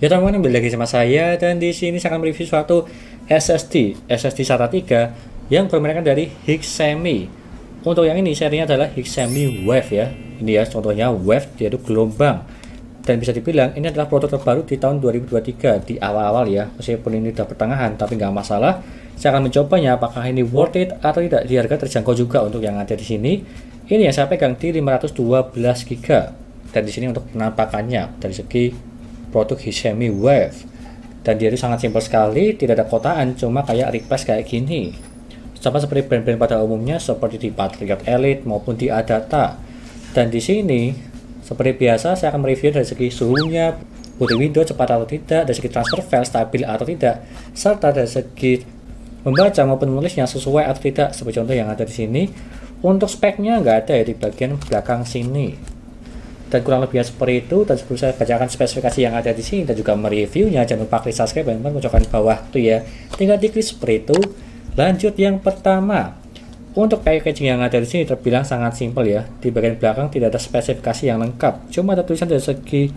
Ya teman-teman kembali lagi sama saya dan di sini saya akan mereview suatu SSD SSD SATA 3 yang bermerekan dari Hixemi. Untuk yang ini serinya adalah Hixemi Wave ya. Ini ya contohnya Wave dia itu gelombang. Dan bisa dibilang ini adalah produk terbaru di tahun 2023 di awal-awal ya. Meskipun ini udah pertengahan tapi nggak masalah. Saya akan mencobanya apakah ini worth it atau tidak di harga terjangkau juga untuk yang ada di sini. Ini yang saya pegang di 512 GB dan di sini untuk penampakannya dari segi produk Hisemi Wave dan dia itu sangat simpel sekali tidak ada kotaan cuma kayak request kayak gini sama seperti brand-brand pada umumnya seperti di Patriot Elite maupun di Adata dan di sini seperti biasa saya akan mereview dari segi suhunya putih window cepat atau tidak dari segi transfer file stabil atau tidak serta dari segi membaca maupun menulis yang sesuai atau tidak sebagai contoh yang ada di sini untuk speknya nggak ada ya di bagian belakang sini dan kurang lebihnya seperti itu dan sebelum saya bacakan spesifikasi yang ada di sini dan juga mereviewnya jangan lupa klik subscribe dan teman di bawah tuh ya tinggal diklik seperti itu lanjut yang pertama untuk packaging yang ada di sini terbilang sangat simpel ya di bagian belakang tidak ada spesifikasi yang lengkap cuma ada tulisan dari segi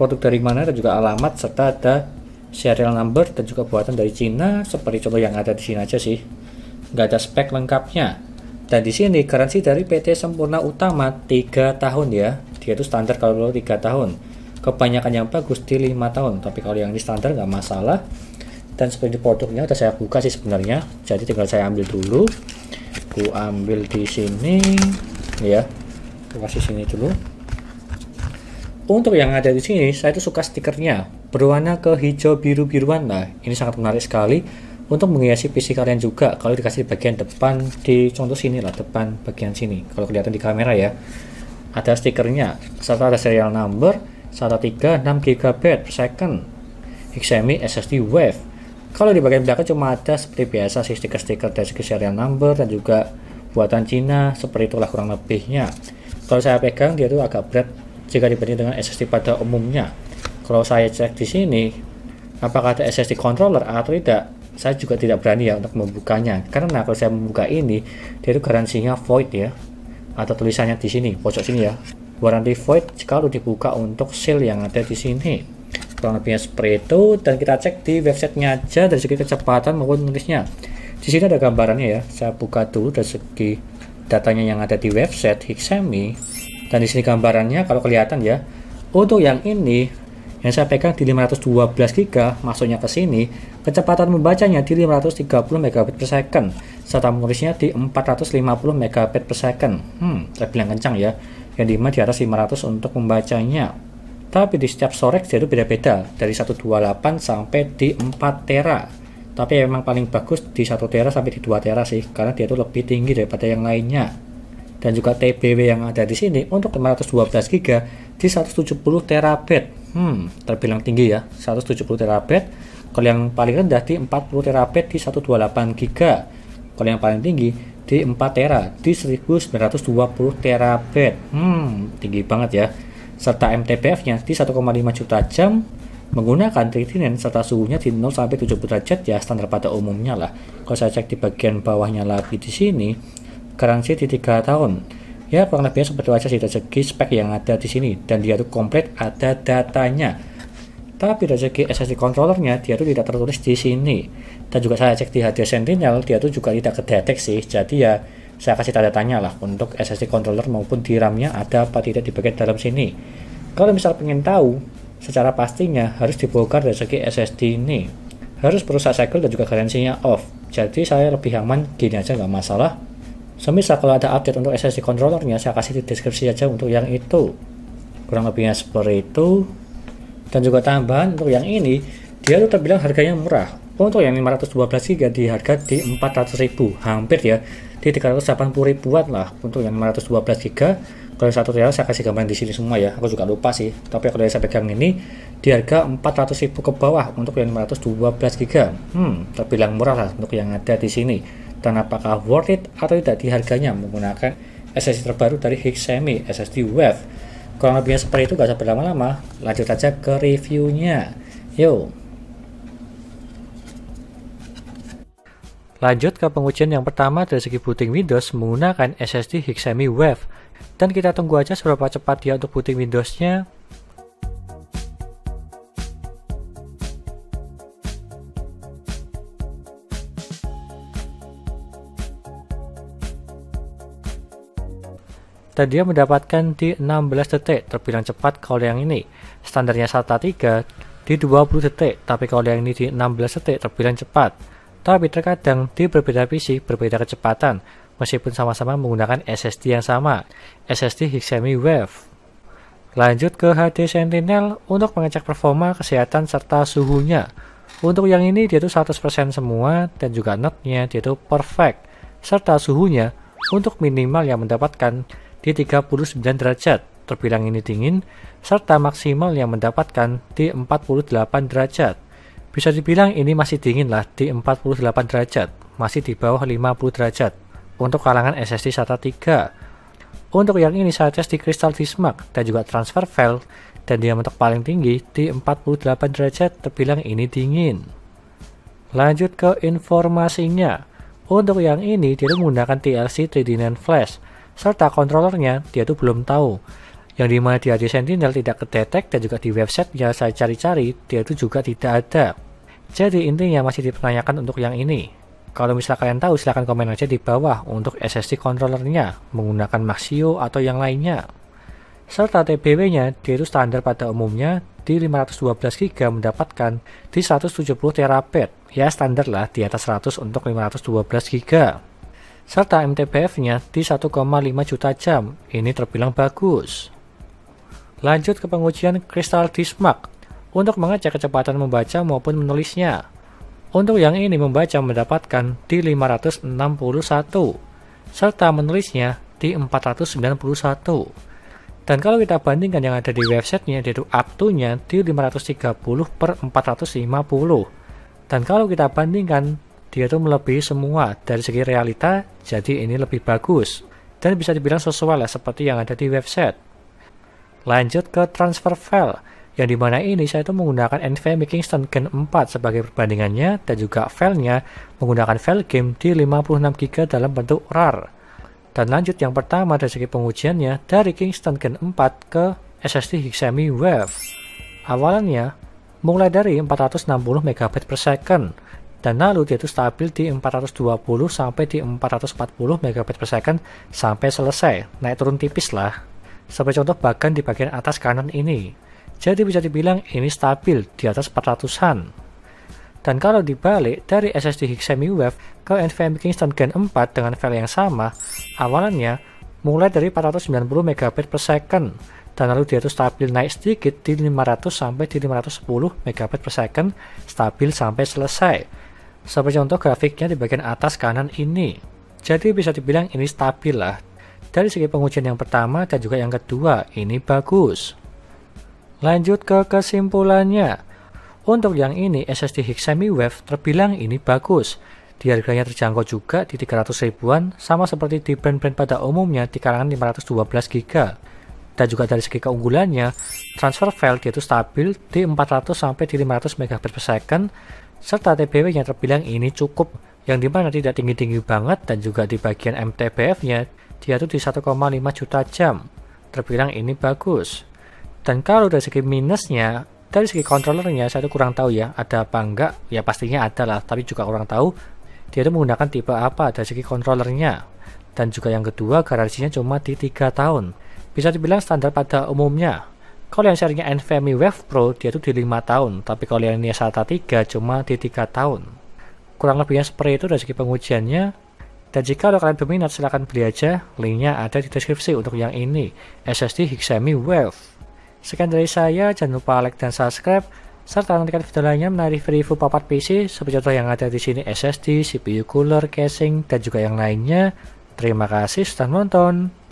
produk dari mana dan juga alamat serta ada serial number dan juga buatan dari Cina seperti contoh yang ada di sini aja sih nggak ada spek lengkapnya dan di sini garansi dari PT Sempurna Utama 3 tahun ya itu standar kalau tiga tahun kebanyakan yang bagus di lima tahun tapi kalau yang di standar nggak masalah dan seperti produknya udah saya buka sih sebenarnya jadi tinggal saya ambil dulu aku ambil di sini ya aku kasih sini dulu untuk yang ada di sini saya itu suka stikernya berwarna ke hijau biru biruan nah ini sangat menarik sekali untuk menghiasi PC kalian juga kalau dikasih di bagian depan di contoh sini lah depan bagian sini kalau kelihatan di kamera ya ada stikernya serta ada serial number SATA 3 6 GB per second XMI SSD wave kalau di bagian belakang cuma ada seperti biasa si stiker-stiker dari segi serial number dan juga buatan Cina seperti itulah kurang lebihnya kalau saya pegang dia itu agak berat jika dibanding dengan SSD pada umumnya kalau saya cek di sini apakah ada SSD controller atau tidak saya juga tidak berani ya untuk membukanya karena kalau saya membuka ini dia itu garansinya void ya ada tulisannya di sini pojok sini ya warranty void kalau dibuka untuk seal yang ada di sini kurang lebihnya seperti itu dan kita cek di websitenya aja dari segi kecepatan maupun nulisnya di sini ada gambarannya ya saya buka dulu dari segi datanya yang ada di website Hixemi dan di sini gambarannya kalau kelihatan ya untuk yang ini yang saya pegang di 512 GB masuknya ke sini kecepatan membacanya di 530 Mbps serta menulisnya di 450 megabit per second. Hmm, terbilang kencang ya. Yang dimana di atas 500 untuk membacanya. Tapi di setiap sorex itu beda-beda, dari 128 sampai di 4 tera. Tapi memang paling bagus di 1 tera sampai di 2 tera sih, karena dia itu lebih tinggi daripada yang lainnya. Dan juga TBW yang ada di sini untuk 512 GB di 170 terabit. Hmm, terbilang tinggi ya, 170 terabit. Kalau yang paling rendah di 40 terabit di 128 GB kalau yang paling tinggi di 4 tera di 1920 terabit. Hmm, tinggi banget ya. Serta MTPF nya di 1,5 juta jam menggunakan tritinen serta suhunya di 0 sampai 70 derajat ya standar pada umumnya lah. Kalau saya cek di bagian bawahnya lagi di sini garansi di 3 tahun. Ya kurang lebihnya seperti aja sih dari segi spek yang ada di sini dan dia itu komplit ada datanya tapi rezeki SSD controllernya dia itu tidak tertulis di sini. Dan juga saya cek di HD Sentinel, dia itu juga tidak kedetek sih. Jadi ya saya kasih tanda tanya lah untuk SSD controller maupun di RAM-nya ada apa tidak di bagian dalam sini. Kalau misal pengen tahu secara pastinya harus dibongkar rezeki SSD ini. Harus perusak cycle dan juga garansinya off. Jadi saya lebih aman gini aja nggak masalah. Semisal kalau ada update untuk SSD controllernya saya kasih di deskripsi aja untuk yang itu. Kurang lebihnya seperti itu dan juga tambahan untuk yang ini dia tuh terbilang harganya murah untuk yang 512 GB di harga di 400.000 hampir ya di 380 ribuan lah untuk yang 512 GB kalau satu real saya kasih gambar di sini semua ya aku juga lupa sih tapi kalau saya pegang ini di harga 400.000 ke bawah untuk yang 512 GB hmm terbilang murah lah untuk yang ada di sini dan apakah worth it atau tidak di harganya menggunakan SSD terbaru dari Hexami SSD Wave kurang lebihnya seperti itu gak usah berlama-lama lanjut aja ke reviewnya yuk Lanjut ke pengujian yang pertama dari segi booting Windows menggunakan SSD Hixemi Wave. Dan kita tunggu aja seberapa cepat dia untuk booting Windowsnya dan dia mendapatkan di 16 detik, terbilang cepat kalau yang ini. Standarnya Sata 3 di 20 detik, tapi kalau yang ini di 16 detik terbilang cepat. Tapi terkadang di berbeda PC berbeda kecepatan, meskipun sama-sama menggunakan SSD yang sama, SSD Hixemi Wave. Lanjut ke HD Sentinel untuk mengecek performa, kesehatan, serta suhunya. Untuk yang ini dia itu 100% semua dan juga notnya dia tuh perfect. Serta suhunya untuk minimal yang mendapatkan di 39 derajat, terbilang ini dingin, serta maksimal yang mendapatkan di 48 derajat. Bisa dibilang ini masih dingin lah di 48 derajat, masih di bawah 50 derajat untuk kalangan SSD SATA 3. Untuk yang ini saya tes di kristal Dismark dan juga transfer fail dan dia mentok paling tinggi di 48 derajat terbilang ini dingin. Lanjut ke informasinya. Untuk yang ini dia menggunakan TLC 3D NAND flash serta kontrolernya dia tuh belum tahu yang dimana di Radio Sentinel tidak kedetek dan juga di website yang saya cari-cari dia itu juga tidak ada jadi intinya masih dipertanyakan untuk yang ini kalau misalnya kalian tahu silahkan komen aja di bawah untuk SSD kontrolernya menggunakan Maxio atau yang lainnya serta TBW nya dia itu standar pada umumnya di 512GB mendapatkan di 170 terabit ya standar lah di atas 100 untuk 512GB serta MTBF-nya di 1,5 juta jam. Ini terbilang bagus. Lanjut ke pengujian kristal Dismark untuk mengecek kecepatan membaca maupun menulisnya. Untuk yang ini membaca mendapatkan di 561 serta menulisnya di 491. Dan kalau kita bandingkan yang ada di websitenya yaitu up to di 530 per 450. Dan kalau kita bandingkan dia itu melebihi semua dari segi realita, jadi ini lebih bagus. Dan bisa dibilang sesuai lah seperti yang ada di website. Lanjut ke transfer file, yang dimana ini saya itu menggunakan NVMe Kingston Gen 4 sebagai perbandingannya dan juga filenya menggunakan file game di 56GB dalam bentuk RAR. Dan lanjut yang pertama dari segi pengujiannya dari Kingston Gen 4 ke SSD Hixami Wave. awalnya mulai dari 460 MB per second dan lalu dia itu stabil di 420 sampai di 440 second sampai selesai naik turun tipis lah sebagai contoh bagian di bagian atas kanan ini jadi bisa dibilang ini stabil di atas 400an dan kalau dibalik dari SSD High ke NVMe Kingston Gen 4 dengan file yang sama awalannya mulai dari 490 per second dan lalu dia itu stabil naik sedikit di 500 sampai di 510 second stabil sampai selesai sebagai contoh grafiknya di bagian atas kanan ini. Jadi bisa dibilang ini stabil lah. Dari segi pengujian yang pertama dan juga yang kedua, ini bagus. Lanjut ke kesimpulannya. Untuk yang ini, SSD semi Wave terbilang ini bagus. Di harganya terjangkau juga di 300 ribuan, sama seperti di brand-brand pada umumnya di kalangan 512 GB. Dan juga dari segi keunggulannya, transfer file dia stabil di 400 sampai di 500 Mbps serta TBW yang terbilang ini cukup yang dimana tidak tinggi-tinggi banget dan juga di bagian MTBF-nya dia tuh di 1,5 juta jam terbilang ini bagus dan kalau dari segi minusnya dari segi kontrolernya saya tuh kurang tahu ya ada apa enggak ya pastinya ada lah tapi juga kurang tahu dia itu menggunakan tipe apa dari segi kontrolernya. dan juga yang kedua garansinya cuma di 3 tahun bisa dibilang standar pada umumnya kalau yang sharingnya NVMe Wave Pro dia itu di 5 tahun tapi kalau yang ini SATA 3 cuma di 3 tahun kurang lebihnya seperti itu dari segi pengujiannya dan jika ada kalian berminat silahkan beli aja linknya ada di deskripsi untuk yang ini SSD Hixemi Wave sekian dari saya jangan lupa like dan subscribe serta nantikan video lainnya menarik review papat PC seperti contoh yang ada di sini SSD, CPU cooler, casing, dan juga yang lainnya. Terima kasih sudah menonton.